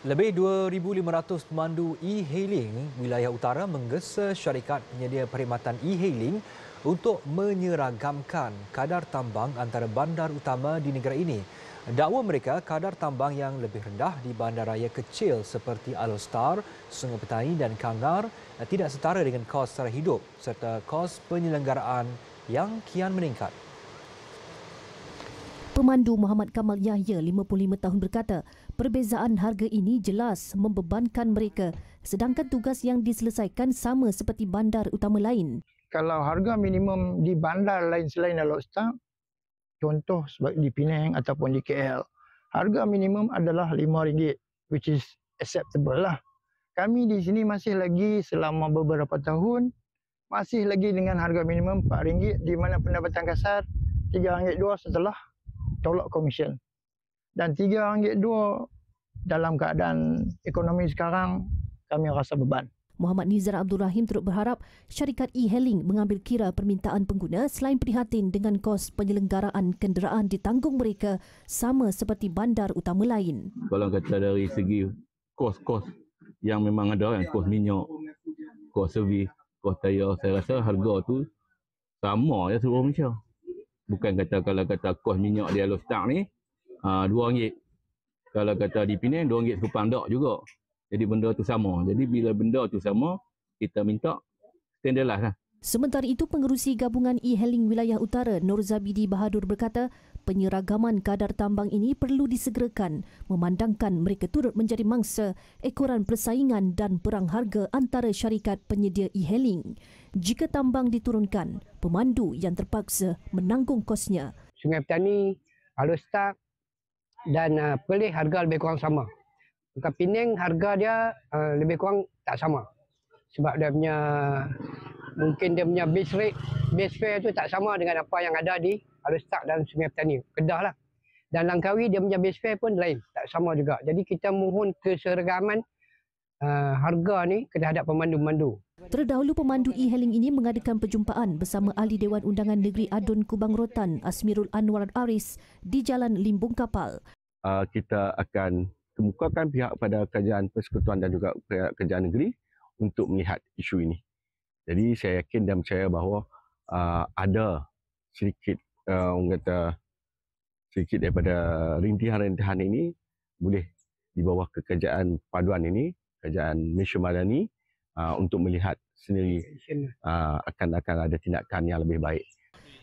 Lebih 2,500 pemandu e-hailing wilayah utara menggesa syarikat penyedia perkhidmatan e-hailing untuk menyeragamkan kadar tambang antara bandar utama di negara ini. Dakwa mereka kadar tambang yang lebih rendah di bandaraya kecil seperti Alostar, Sungai Petani dan Kangar tidak setara dengan kos sara hidup serta kos penyelenggaraan yang kian meningkat. Pemandu Muhammad Kamal Yahya, 55 tahun berkata, perbezaan harga ini jelas membebankan mereka sedangkan tugas yang diselesaikan sama seperti bandar utama lain. Kalau harga minimum di bandar lain selain Dalok Star, contoh di Penang ataupun di KL, harga minimum adalah RM5 which is acceptable lah. Kami di sini masih lagi selama beberapa tahun masih lagi dengan harga minimum RM4 di mana pendapatan kasar RM3.2 setelah tolak komisen. Dan tiga ringgit dua dalam keadaan ekonomi sekarang kami rasa beban. Muhammad Nizar Abdul Rahim turut berharap syarikat e-hailing mengambil kira permintaan pengguna selain prihatin dengan kos penyelenggaraan kenderaan ditanggung mereka sama seperti bandar utama lain. Kalau kata dari segi kos-kos yang memang ada yang kos minyak, kos servis, kos tayar, saya rasa harga tu sama ya seluruh Malaysia bukan kata kalau kata kos minyak dia Alostar ni ha, uh, RM2. Kalau kata di Penang RM2 sekupang dak juga. Jadi benda tu sama. Jadi bila benda tu sama, kita minta standard lah. Sementara itu, pengerusi gabungan e-hailing wilayah utara Nur Zabidi Bahadur berkata, penyeragaman kadar tambang ini perlu disegerakan memandangkan mereka turut menjadi mangsa ekoran persaingan dan perang harga antara syarikat penyedia e-hailing. Jika tambang diturunkan, pemandu yang terpaksa menanggung kosnya. Sungai Petani, Alustak dan uh, Pelih harga lebih kurang sama. Dekat Pening harga dia uh, lebih kurang tak sama. Sebab dia punya mungkin dia punya base rate, base fare tu tak sama dengan apa yang ada di ada start dalam Sungai Petani Kedah lah Dan Langkawi dia punya base fare pun lain Tak sama juga Jadi kita mohon keseragaman uh, Harga ni terhadap pemandu-pemandu Terdahulu pemandu e-hailing ini mengadakan perjumpaan bersama ahli Dewan Undangan Negeri Adun Kubang Rotan Asmirul Anwar Aris di Jalan Limbung Kapal. Uh, kita akan kemukakan pihak pada kerajaan persekutuan dan juga kerajaan negeri untuk melihat isu ini. Jadi saya yakin dan percaya bahawa uh, ada sedikit uh, orang kata sedikit daripada rintihan-rintihan ini boleh di bawah kekerjaan paduan ini kerajaan Malaysia Madani uh, untuk melihat sendiri uh, akan akan ada tindakan yang lebih baik.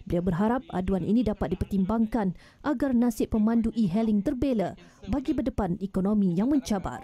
Beliau berharap aduan ini dapat dipertimbangkan agar nasib pemandu e-hailing terbela bagi berdepan ekonomi yang mencabar.